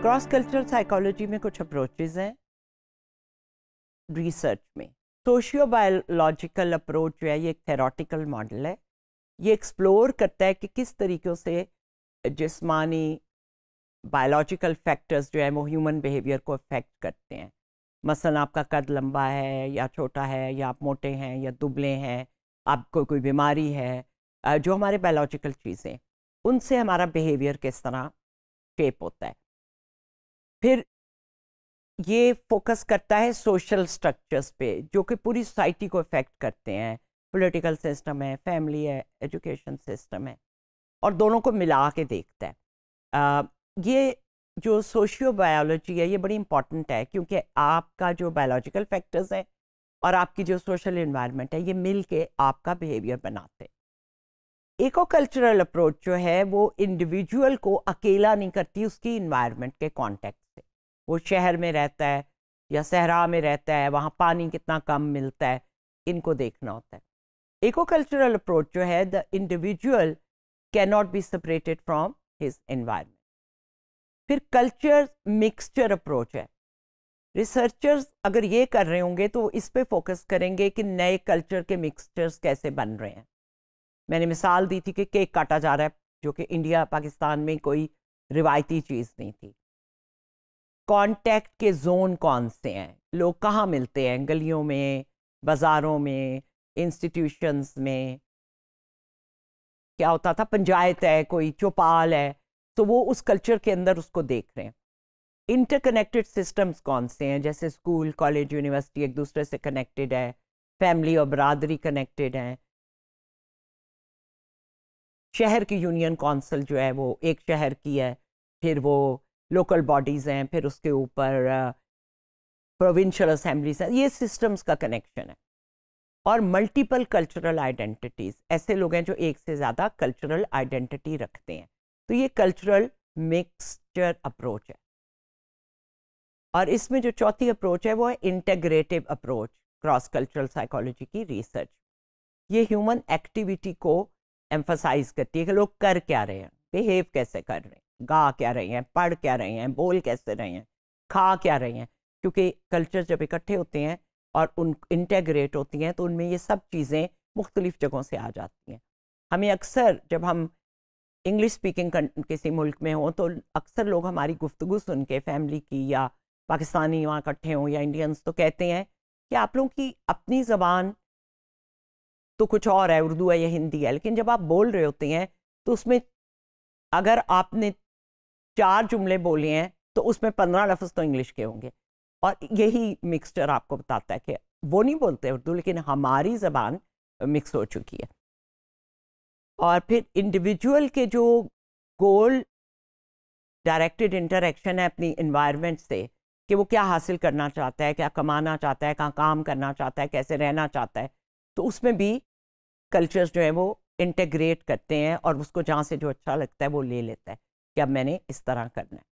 cross cultural psychology में कुछ approaches हैं रिसर्च में सोशियो बायोलॉजिकल अप्रोच जो है ये एक थेरोटिकल मॉडल है ये एक्सप्लोर करता है कि किस तरीक़ों से जिसमानी बायोलॉजिकल फैक्टर्स जो है वो ह्यूमन बिहेवियर को अफेक्ट करते हैं मसलन आपका कद लंबा है या छोटा है या आप मोटे हैं या दुबले हैं आपको कोई बीमारी है जो हमारे बायोलॉजिकल चीज़ें उनसे हमारा बिहेवियर किस तरह शेप होता है फिर ये फोकस करता है सोशल स्ट्रक्चर्स पे जो कि पूरी सोसाइटी को इफ़ेक्ट करते हैं पॉलिटिकल सिस्टम है फैमिली है एजुकेशन सिस्टम है और दोनों को मिला के देखता है आ, ये जो सोशियो बायोलॉजी है ये बड़ी इंपॉर्टेंट है क्योंकि आपका जो बायोलॉजिकल फैक्टर्स हैं और आपकी जो सोशल इन्वायरमेंट है ये मिल के आपका बिहेवियर बनाते हैं इको कल्चरल अप्रोच जो है वो इंडिविजुअल को अकेला नहीं करती उसकी इन्वायरमेंट के कॉन्टेक्ट वो शहर में रहता है या सहरा में रहता है वहाँ पानी कितना कम मिलता है इनको देखना होता है इको कल्चरल अप्रोच जो है the individual can not be separated from his environment फिर कल्चर मिक्सचर अप्रोच है रिसर्चर्स अगर ये कर रहे होंगे तो इस पर फोकस करेंगे कि नए कल्चर के मिक्सचर्स कैसे बन रहे हैं मैंने मिसाल दी थी कि केक काटा जा रहा है जो कि इंडिया पाकिस्तान में कोई रिवायती चीज़ नहीं थी कांटेक्ट के जोन कौन से हैं लोग कहाँ मिलते हैं गलियों में बाज़ारों में इंस्टीट्यूशंस में क्या होता था पंचायत है कोई चौपाल है तो वो उस कल्चर के अंदर उसको देख रहे हैं इंटरकनेक्टेड सिस्टम्स कौन से हैं जैसे स्कूल कॉलेज यूनिवर्सिटी एक दूसरे से कनेक्टेड है फैमिली और बरदरी कनेक्टेड हैं शहर की यूनियन काउंसिल जो है वो एक शहर की है फिर वो लोकल बॉडीज़ हैं फिर उसके ऊपर प्रोविंशियल असम्बलीज हैं ये सिस्टम्स का कनेक्शन है और मल्टीपल कल्चरल आइडेंटिटीज़ ऐसे लोग हैं जो एक से ज़्यादा कल्चरल आइडेंटिटी रखते हैं तो ये कल्चरल मिक्सचर अप्रोच है और इसमें जो चौथी अप्रोच है वो है integrative approach cross cultural psychology की रिसर्च ये ह्यूमन एक्टिविटी को एम्फोसाइज करती है कि लोग कर क्या रहे हैं बिहेव कैसे कर रहे हैं गा क्या रहे हैं पढ़ क्या रहे हैं बोल कैसे रहे हैं खा क्या रहे हैं क्योंकि कल्चर जब इकट्ठे होते हैं और उन इंटेग्रेट होती हैं तो उनमें ये सब चीज़ें मुख्तलिफ जगहों से आ जाती हैं हमें अक्सर जब हम इंग्लिश स्पीकिंग किसी मुल्क में हों तो अक्सर लोग हमारी गुफ्तु सुन के फैमिली की या पाकिस्तानी वहाँ इकट्ठे हों या इंडियंस तो कहते हैं कि आप लोगों की अपनी ज़बान तो कुछ और है उर्दू है या हिंदी है लेकिन जब आप बोल रहे होते हैं तो उसमें अगर आपने चार जुमले बोले हैं तो उसमें पंद्रह लफ्ज़ तो इंग्लिश के होंगे और यही मिक्सचर आपको बताता है कि वो नहीं बोलते उर्दू लेकिन हमारी ज़बान मिक्स हो चुकी है और फिर इंडिविजुअल के जो गोल डायरेक्टेड इंटरेक्शन है अपनी इन्वायरमेंट से कि वो क्या हासिल करना चाहता है क्या कमाना चाहता है कहाँ काम करना चाहता है कैसे रहना चाहता है तो उसमें भी कल्चर्स जो है वो इंटेग्रेट करते हैं और उसको जहाँ से जो अच्छा लगता है वो ले लेता है कि अब मैंने इस तरह करना है